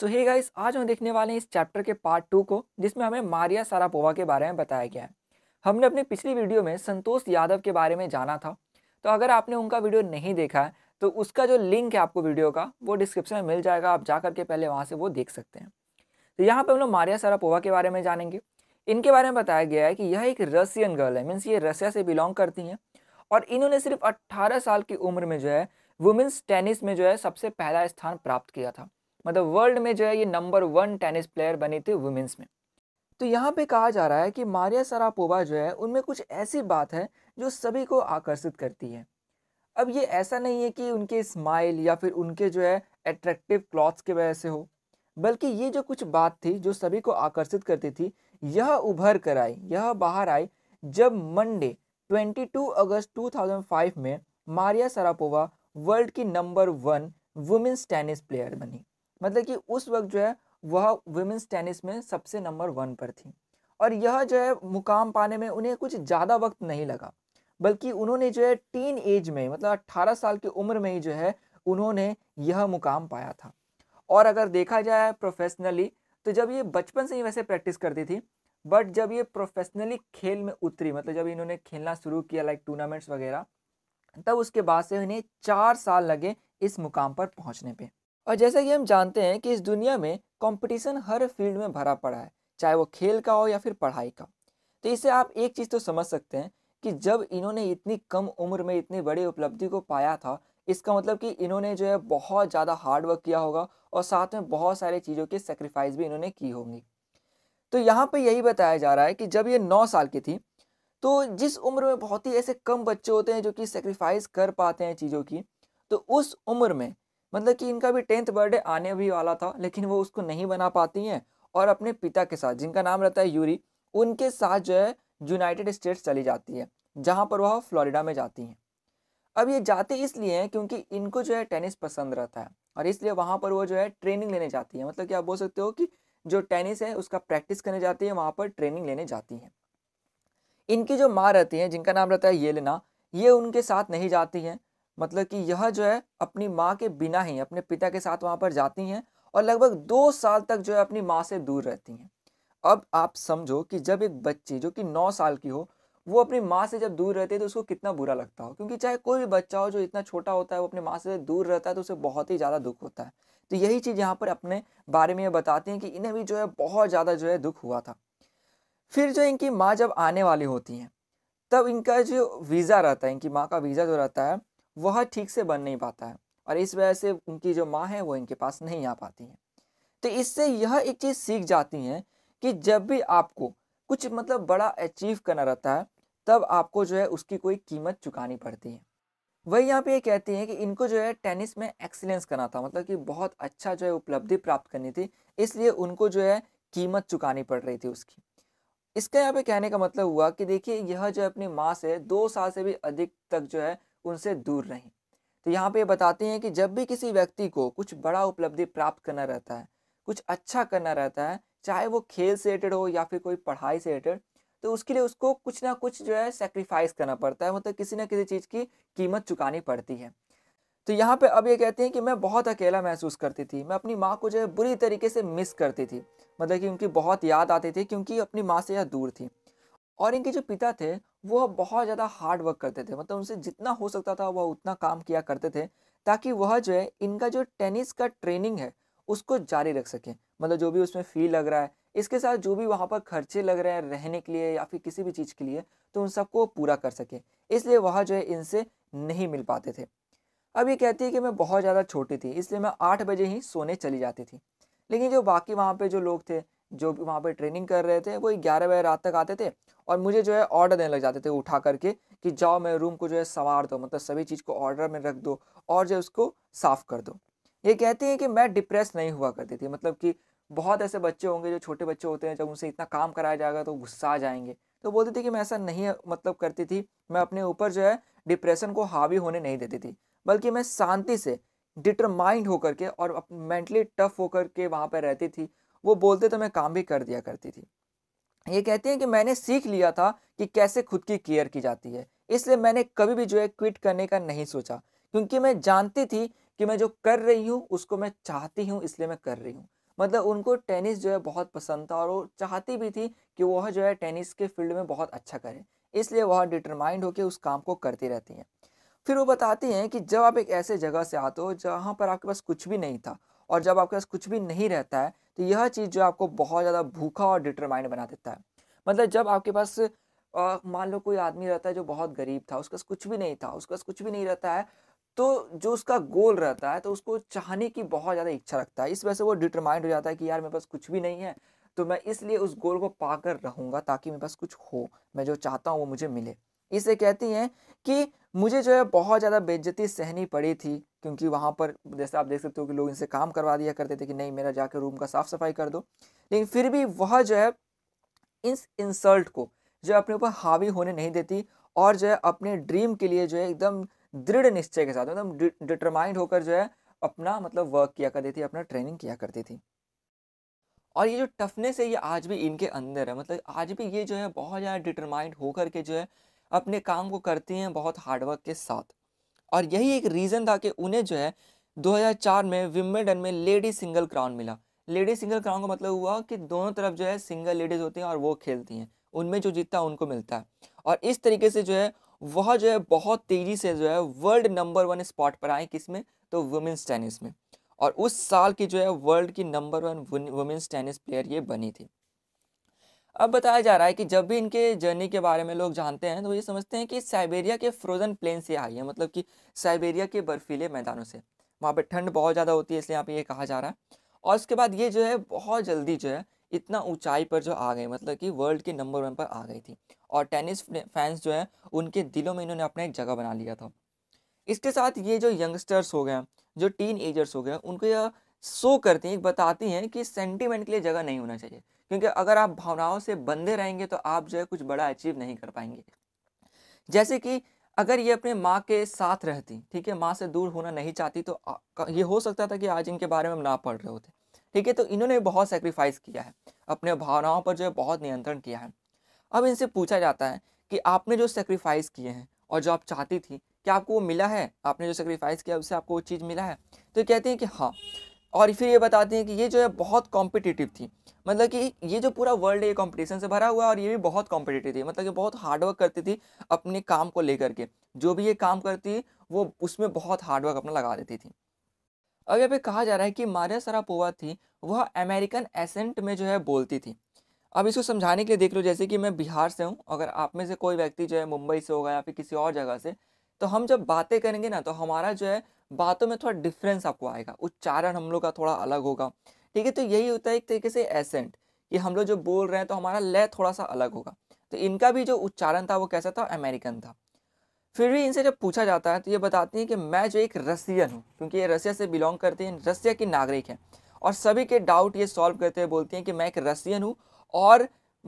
सो hey guys आज हम देखने वाले हैं इस चैप्टर के पार्ट टू को जिसमें हमें मारिया सारापोवा के बारे में बताया गया है हमने अपनी पिछली वीडियो में संतोष यादव के बारे में जाना था तो अगर आपने उनका वीडियो नहीं देखा है तो उसका जो लिंक है आपको वीडियो का वो डिस्क्रिप्शन में मिल जाएगा आप जा करके पहले वहाँ से वो देख सकते हैं तो यहाँ पर हम लोग मारिया सारापोवा के बारे में जानेंगे इनके बारे में बताया गया है कि यह एक रसियन गर्ल है मीन्स ये रसिया से बिलोंग करती हैं और इन्होंने सिर्फ अट्ठारह साल की उम्र में जो है वुमेंस टेनिस में जो है सबसे पहला स्थान प्राप्त किया था मतलब वर्ल्ड में जो है ये नंबर वन टेनिस प्लेयर बनी थी वुमेंस में तो यहाँ पे कहा जा रहा है कि मारिया सरापोवा जो है उनमें कुछ ऐसी बात है जो सभी को आकर्षित करती है अब ये ऐसा नहीं है कि उनके स्माइल या फिर उनके जो है अट्रैक्टिव क्लॉथ्स की वजह से हो बल्कि ये जो कुछ बात थी जो सभी को आकर्षित करती थी यह उभर कर आई यह बाहर आई जब मंडे 22 अगस्त 2005 में मारिया सरापोवा वर्ल्ड की number one women's tennis player बनी मतलब कि उस वक्त जो है वह वुमेंस टेनिस में सबसे नंबर वन पर थी और यह जो है मुकाम पाने में उन्हें कुछ ज़्यादा वक्त नहीं लगा बल्कि उन्होंने जो है टीन एज में मतलब 18 साल की उम्र में ही जो है उन्होंने यह मुकाम पाया था और अगर देखा जाए प्रोफेशनली तो जब ये बचपन से ही वैसे प्रैक्टिस करती थी बट जब ये प्रोफेशनली खेल में उतरी मतलब जब इन्होंने खेलना शुरू किया लाइक टूर्नामेंट्स वगैरह तब उसके बाद से इन्हें चार साल लगे इस मुकाम पर पहुंचने पे और जैसे कि हम जानते हैं कि इस दुनिया में कंपटीशन हर फील्ड में भरा पड़ा है चाहे वो खेल का हो या फिर पढ़ाई का तो इससे आप एक चीज़ तो समझ सकते हैं कि जब इन्होंने इतनी कम उम्र में इतनी बड़ी उपलब्धि को पाया था इसका मतलब कि इन्होंने जो है बहुत ज़्यादा हार्डवर्क किया होगा और साथ में बहुत सारी चीज़ों की सेक्रीफाइस भी इन्होंने की होंगी तो यहाँ पे यही बताया जा रहा है कि जब ये नौ साल की थी तो जिस उम्र में बहुत ही ऐसे कम बच्चे होते हैं जो कि सेक्रीफाइस कर पाते हैं चीज़ों की तो उस उम्र में मतलब कि इनका भी टेंथ बर्थडे आने भी वाला था लेकिन वो उसको नहीं बना पाती हैं और अपने पिता के साथ जिनका नाम रहता है यूरी उनके साथ जो है यूनाइटेड स्टेट्स चली जाती है जहाँ पर वह फ्लोरिडा में जाती हैं अब ये जाते इसलिए हैं क्योंकि इनको जो है टेनिस पसंद रहता है और इसलिए वहाँ पर वो जो है ट्रेनिंग लेने जाती है मतलब कि आप बोल सकते हो कि जो टेनिस है उसका प्रैक्टिस करने जाती है वहाँ पर ट्रेनिंग लेने जाती हैं इनकी जो माँ रहती हैं जिनका नाम रहता है येलना ये उनके साथ नहीं जाती हैं मतलब कि यह जो है अपनी माँ के बिना ही अपने पिता के साथ वहाँ पर जाती हैं और लगभग दो साल तक जो है अपनी माँ से दूर रहती हैं अब आप समझो कि जब एक बच्ची जो कि नौ साल की हो वो अपनी माँ से जब दूर रहती है तो उसको कितना बुरा लगता हो क्योंकि चाहे कोई भी बच्चा हो जो इतना छोटा होता है वो अपनी माँ से दूर रहता है तो उसे बहुत ही ज़्यादा दुख होता है तो यही चीज़ यहाँ पर अपने बारे में बताती हैं कि इन्हें भी जो है बहुत ज़्यादा जो है दुख हुआ था फिर जो इनकी माँ जब आने वाली होती हैं तब इनका जो वीज़ा रहता है इनकी माँ का वीज़ा जो रहता है वह ठीक से बन नहीं पाता है और इस वजह से उनकी जो माँ है वो इनके पास नहीं आ पाती है तो इससे यह एक चीज़ सीख जाती हैं कि जब भी आपको कुछ मतलब बड़ा अचीव करना रहता है तब आपको जो है उसकी कोई कीमत चुकानी पड़ती है वही यहाँ पे ये कहती हैं कि इनको जो है टेनिस में एक्सीलेंस करना था मतलब कि बहुत अच्छा जो है उपलब्धि प्राप्त करनी थी इसलिए उनको जो है कीमत चुकानी पड़ रही थी उसकी इसका यहाँ पे कहने का मतलब हुआ कि देखिए यह जो है अपनी माँ से दो साल से भी अधिक तक जो है उनसे दूर रहें तो यहाँ पे बताते हैं कि जब भी किसी व्यक्ति को कुछ बड़ा उपलब्धि प्राप्त करना रहता है कुछ अच्छा करना रहता है चाहे वो खेल से रिलेटेड हो या फिर कोई पढ़ाई से रिलेटेड तो उसके लिए उसको कुछ ना कुछ जो है सेक्रीफाइस करना पड़ता है मतलब किसी ना किसी चीज़ की कीमत चुकानी पड़ती है तो यहाँ पे अब ये कहते हैं कि मैं बहुत अकेला महसूस करती थी मैं अपनी माँ को जो है बुरी तरीके से मिस करती थी मतलब कि उनकी बहुत याद आती थी क्योंकि अपनी माँ से यह दूर थी और इनके जो पिता थे वो बहुत ज़्यादा हार्ड वर्क करते थे मतलब उनसे जितना हो सकता था वह उतना काम किया करते थे ताकि वह जो है इनका जो टेनिस का ट्रेनिंग है उसको जारी रख सकें मतलब जो भी उसमें फ़ी लग रहा है इसके साथ जो भी वहाँ पर खर्चे लग रहे हैं रहने के लिए या फिर किसी भी चीज़ के लिए तो उन सबको पूरा कर सकें इसलिए वह जो है इनसे नहीं मिल पाते थे अब ये कहती है कि मैं बहुत ज़्यादा छोटी थी इसलिए मैं आठ बजे ही सोने चली जाती थी लेकिन जो बाकी वहाँ पर जो लोग थे जो भी वहाँ पर ट्रेनिंग कर रहे थे वो ग्यारह बजे रात तक आते थे और मुझे जो है ऑर्डर देने लग जाते थे उठा करके कि जाओ मैं रूम को जो है संवार दो मतलब सभी चीज़ को ऑर्डर में रख दो और जो उसको साफ़ कर दो ये कहते हैं कि मैं डिप्रेस नहीं हुआ करती थी मतलब कि बहुत ऐसे बच्चे होंगे जो छोटे बच्चे होते हैं जब उनसे इतना काम कराया जाएगा तो गुस्सा आ जाएंगे तो बोलती थी कि मैं ऐसा नहीं मतलब करती थी मैं अपने ऊपर जो है डिप्रेशन को हावी होने नहीं देती थी बल्कि मैं शांति से डिटरमाइंड होकर के और मेंटली टफ होकर के वहाँ पर रहती थी वो बोलते तो मैं काम भी कर दिया करती थी ये कहती हैं कि मैंने सीख लिया था कि कैसे खुद की केयर की जाती है इसलिए मैंने कभी भी जो है क्विट करने का नहीं सोचा क्योंकि मैं जानती थी कि मैं जो कर रही हूँ उसको मैं चाहती हूँ इसलिए मैं कर रही हूँ मतलब उनको टेनिस जो है बहुत पसंद था और वो चाहती भी थी कि वह जो है टेनिस के फील्ड में बहुत अच्छा करें इसलिए वह डिटरमाइंड होकर उस काम को करती रहती हैं फिर वो बताती हैं कि जब आप एक ऐसे जगह से आते हो जहाँ पर आपके पास कुछ भी नहीं था और जब आपके पास कुछ भी नहीं रहता है तो यह चीज़ जो आपको बहुत ज़्यादा भूखा और डिटरमाइंड बना देता है मतलब जब आपके पास मान लो कोई आदमी रहता है जो बहुत गरीब था उसके पास कुछ भी नहीं था उसके पास कुछ भी नहीं रहता है तो जो उसका गोल रहता है तो उसको चाहने की बहुत ज़्यादा इच्छा रखता है इस वजह से वो डिटरमाइंड हो जाता है कि यार मेरे पास कुछ भी नहीं है तो मैं इसलिए उस गोल को पा कर रहूँगा ताकि मेरे पास कुछ हो मैं जो चाहता हूँ वो मुझे मिले इसे कहती हैं कि मुझे जो है बहुत ज़्यादा बेज्जती सहनी पड़ी थी क्योंकि वहाँ पर जैसे आप देख सकते हो कि लोग इनसे काम करवा दिया करते थे कि नहीं मेरा जाके रूम का साफ़ सफाई कर दो लेकिन फिर भी वह जो है इस इंसल्ट को जो अपने ऊपर हावी होने नहीं देती और जो है अपने ड्रीम के लिए जो है एकदम दृढ़ निश्चय के साथ एकदम डिटरमाइंड होकर जो है अपना मतलब वर्क किया करती थी अपना ट्रेनिंग किया करती थी और ये जो टफनेस है ये आज भी इनके अंदर है मतलब आज भी ये जो है बहुत ज़्यादा डिटरमाइंड होकर के जो है अपने काम को करते हैं बहुत हार्डवर्क के साथ और यही एक रीज़न था कि उन्हें जो है 2004 में विम्बलडन में लेडी सिंगल क्राउन मिला लेडी सिंगल क्राउन का मतलब हुआ कि दोनों तरफ जो है सिंगल लेडीज़ होती हैं और वो खेलती हैं उनमें जो जीतता है उनको मिलता है और इस तरीके से जो है वह जो है बहुत तेज़ी से जो है वर्ल्ड नंबर वन स्पॉट पर आए किस में तो वुमेंस टेनिस में और उस साल की जो है वर्ल्ड की number one women's tennis player ये बनी थी अब बताया जा रहा है कि जब भी इनके जर्नी के बारे में लोग जानते हैं तो ये समझते हैं कि साइबेरिया के फ्रोजन प्लेन से आई है मतलब कि साइबेरिया के बर्फीले मैदानों से वहाँ पर ठंड बहुत ज़्यादा होती है इसलिए यहाँ पे ये कहा जा रहा है और उसके बाद ये जो है बहुत जल्दी जो है इतना ऊंचाई पर जो आ गई मतलब कि वर्ल्ड के नंबर वन पर आ गई थी और टेनिस फैंस जो है उनके दिलों में इन्होंने अपना एक जगह बना लिया था इसके साथ ये जो यंगस्टर्स हो गए जो टीन एजर्स हो गए उनको यह शो करती हैं बताती हैं कि सेंटीमेंट के लिए जगह नहीं होना चाहिए क्योंकि अगर आप भावनाओं से बंधे रहेंगे तो आप जो है कुछ बड़ा अचीव नहीं कर पाएंगे जैसे कि अगर ये अपने माँ के साथ रहती ठीक है माँ से दूर होना नहीं चाहती तो ये हो सकता था कि आज इनके बारे में हम ना पढ़ रहे होते ठीक है तो इन्होंने बहुत सेक्रीफाइस किया है अपने भावनाओं पर जो है बहुत नियंत्रण किया है अब इनसे पूछा जाता है कि आपने जो सेक्रीफाइस किए हैं और जो आप चाहती थी क्या आपको वो मिला है आपने जो सेक्रीफाइस किया उससे आपको वो चीज़ मिला है तो कहती हैं कि हाँ और फिर ये बताते हैं कि ये जो है बहुत कॉम्पिटिटिव थी मतलब कि ये जो पूरा वर्ल्ड है ये कॉम्पिटिशन से भरा हुआ और ये भी बहुत कॉम्पिटिटिव थी मतलब कि बहुत हार्डवर्क करती थी अपने काम को लेकर के जो भी ये काम करती वो उसमें बहुत हार्डवर्क अपना लगा देती थी अब यहाँ पे कहा जा रहा है कि मारिया सरापोवा थी वह अमेरिकन एसेंट में जो है बोलती थी अब इसको समझाने के लिए देख लो जैसे कि मैं बिहार से हूँ अगर आप में से कोई व्यक्ति जो है मुंबई से होगा या फिर किसी और जगह से तो हम जब बातें करेंगे ना तो हमारा जो है बातों में थोड़ा डिफरेंस आपको आएगा उच्चारण हम लोग का थोड़ा अलग होगा ठीक है तो यही होता है एक तरीके से एसेंट कि हम लोग जो बोल रहे हैं तो हमारा लय थोड़ा सा अलग होगा तो इनका भी जो उच्चारण था वो कैसा था अमेरिकन था फिर भी इनसे जब पूछा जाता है तो ये बताती हैं कि मैं जो एक रसियन हूँ क्योंकि ये रसिया से बिलोंग करते हैं रसिया की नागरिक हैं और सभी के डाउट ये सॉल्व करते हुए बोलती हैं कि मैं एक रसियन हूँ और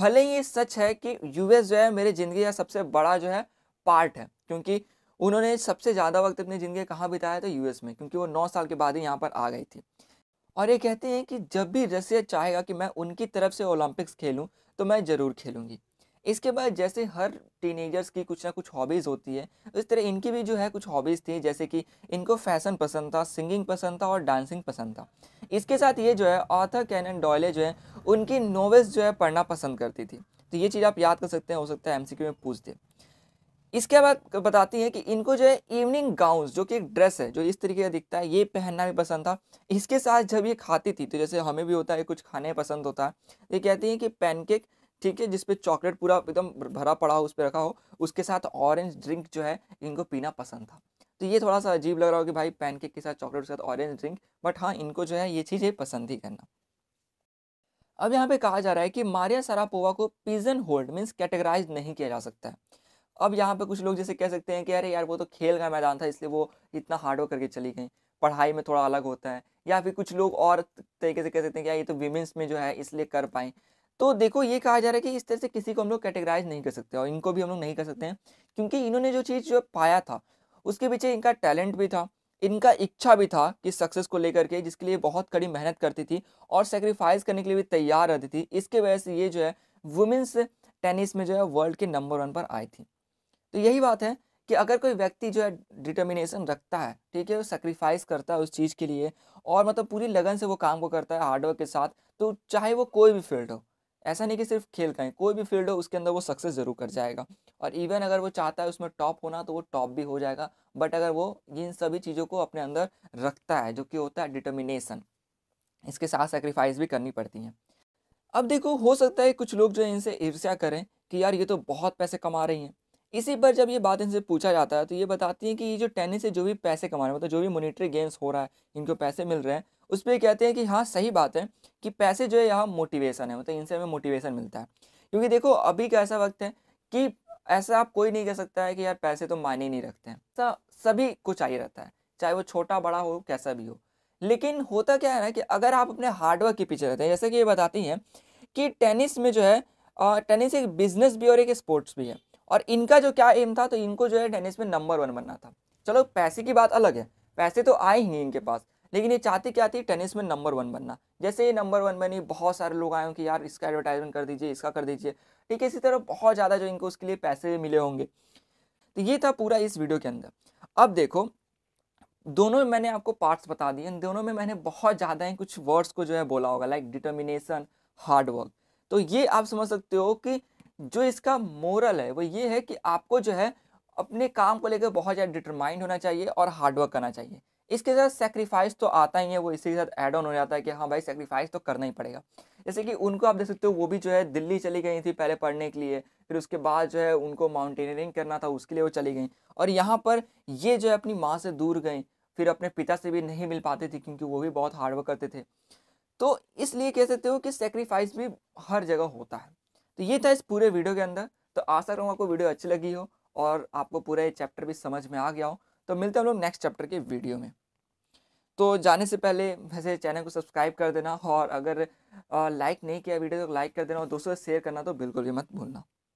भले ही ये सच है कि यूएस जो है मेरी ज़िंदगी का सबसे बड़ा जो है पार्ट है क्योंकि उन्होंने सबसे ज़्यादा वक्त अपनी ज़िंदगी कहाँ बिताया तो यूएस में क्योंकि वो नौ साल के बाद ही यहाँ पर आ गई थी और ये कहते हैं कि जब भी रसिया चाहेगा कि मैं उनकी तरफ से ओलंपिक्स खेलूँ तो मैं ज़रूर खेलूँगी इसके बाद जैसे हर टीनेजर्स की कुछ ना कुछ हॉबीज़ होती है इस तरह इनकी भी जो है कुछ हॉबीज़ थी जैसे कि इनको फैशन पसंद था सिंगिंग पसंद था और डांसिंग पसंद था इसके साथ ये जो है ऑथर कैनन डॉयले जो है उनकी नॉवेल्स जो है पढ़ना पसंद करती थी तो ये चीज़ आप याद कर सकते हैं हो सकता है एम में पूछ दें इसके बाद बताती है कि इनको जो है इवनिंग गाउन जो कि एक ड्रेस है जो इस तरीके का दिखता है ये पहनना भी पसंद था इसके साथ जब ये खाती थी तो जैसे हमें भी होता है कुछ खाने पसंद होता है तो ये कहती है कि पैनकेक ठीक है जिसपे चॉकलेट पूरा एकदम भरा पड़ा हो उस पर रखा हो उसके साथ ऑरेंज ड्रिंक जो है इनको पीना पसंद था तो ये थोड़ा सा अजीब लग रहा हो कि भाई पैनकेक के साथ चॉकलेट के साथ ऑरेंज ड्रिंक बट हाँ इनको जो है ये चीज़ें पसंद ही करना अब यहाँ पे कहा जा रहा है कि मारिया सरापोवा को पिजन होल्ड मीन्स कैटेगराइज नहीं किया जा सकता है अब यहाँ पे कुछ लोग जैसे कह सकते हैं कि अरे यार वो तो खेल का मैदान था इसलिए वो इतना हार्ड वर्क करके चली गई पढ़ाई में थोड़ा अलग होता है या फिर कुछ लोग और तरीके से कह सकते हैं कि यार ये तो वीमेंस में जो है इसलिए कर पाएँ तो देखो ये कहा जा रहा है कि इस तरह से किसी को हम लोग कैटेगराइज नहीं कर सकते और इनको भी हम लोग नहीं कर सकते हैं क्योंकि इन्होंने जो चीज़ जो पाया था उसके पीछे इनका टैलेंट भी था इनका इच्छा भी था कि सक्सेस को लेकर के जिसके लिए बहुत कड़ी मेहनत करती थी और सेक्रीफाइस करने के लिए भी तैयार रहती थी इसके वजह से ये जो है वुमेंस टेनिस में जो है वर्ल्ड के नंबर वन पर आई थी तो यही बात है कि अगर कोई व्यक्ति जो है डिटर्मिनेशन रखता है ठीक है वो सेक्रीफाइस करता है उस चीज़ के लिए और मतलब पूरी लगन से वो काम को करता है हार्डवर्क के साथ तो चाहे वो कोई भी फील्ड हो ऐसा नहीं कि सिर्फ खेल का ही कोई भी फील्ड हो उसके अंदर वो सक्सेस ज़रूर कर जाएगा और इवन अगर वो चाहता है उसमें टॉप होना तो वो टॉप भी हो जाएगा बट अगर वो इन सभी चीज़ों को अपने अंदर रखता है जो कि होता है डिटर्मिनेसन इसके साथ सेक्रीफाइस भी करनी पड़ती हैं अब देखो हो सकता है कुछ लोग जो है इनसे ईर्ष्या करें कि यार ये तो बहुत पैसे कमा रही हैं इसी पर जब ये बात इनसे पूछा जाता है तो ये बताती हैं कि ये जो टेनिस से जो भी पैसे कमा रहे हैं मतलब जो भी मोनिटरी गेम्स हो रहा है इनको पैसे मिल रहे हैं उस पर कहते हैं कि हाँ सही बात है कि पैसे जो है यहाँ मोटिवेशन है मतलब इनसे हमें मोटिवेशन मिलता है क्योंकि देखो अभी का ऐसा वक्त है कि ऐसा आप कोई नहीं कह सकता है कि यार पैसे तो मायने नहीं रखते हैं सभी को चाहिए रहता है चाहे वो छोटा बड़ा हो कैसा भी हो लेकिन होता क्या है ना कि अगर आप अपने हार्डवर्क के पीछे रहते हैं जैसे कि ये बताती हैं कि टेनिस में जो है टेनिस एक बिजनेस भी और एक स्पोर्ट्स भी है और इनका जो क्या एम था तो इनको जो है टेनिस में नंबर वन बनना था चलो पैसे की बात अलग है पैसे तो आए ही नहीं इनके पास लेकिन ये चाहते क्या थी टेनिस में नंबर वन बनना जैसे ये नंबर वन बनी बहुत सारे लोग आए कि यार इसका एडवर्टाइजमेंट कर दीजिए इसका कर दीजिए ठीक है इसी तरह बहुत ज़्यादा जो इनको उसके लिए पैसे मिले होंगे तो ये था पूरा इस वीडियो के अंदर अब देखो दोनों में मैंने आपको पार्ट्स बता दिए इन दोनों में मैंने बहुत ज़्यादा ही कुछ वर्ड्स को जो है बोला होगा लाइक डिटर्मिनेशन हार्डवर्क तो ये आप समझ सकते हो कि जो इसका मोरल है वो ये है कि आपको जो है अपने काम को लेकर बहुत ज़्यादा डिटरमाइंड होना चाहिए और हार्डवर्क करना चाहिए इसके साथ सेक्रीफाइस तो आता ही है वो इसी के साथ ऐड ऑन हो जाता है कि हाँ भाई सेक्रीफाइस तो करना ही पड़ेगा जैसे कि उनको आप देख सकते हो वो भी जो है दिल्ली चली गई थी पहले पढ़ने के लिए फिर उसके बाद जो है उनको माउंटेनियरिंग करना था उसके लिए वो चली गई और यहाँ पर ये जो है अपनी माँ से दूर गई फिर अपने पिता से भी नहीं मिल पाते थे क्योंकि वो भी बहुत हार्डवर्क करते थे तो इसलिए कह सकते हो कि सेक्रीफाइस भी हर जगह होता है तो ये था इस पूरे वीडियो के अंदर तो आशा करूँगा आपको वीडियो अच्छी लगी हो और आपको पूरा ये चैप्टर भी समझ में आ गया हो तो मिलते हैं हम लोग नेक्स्ट चैप्टर के वीडियो में तो जाने से पहले वैसे चैनल को सब्सक्राइब कर देना और अगर लाइक नहीं किया वीडियो तो लाइक कर देना और दोस्तों से शेयर करना तो बिल्कुल भी मत भूलना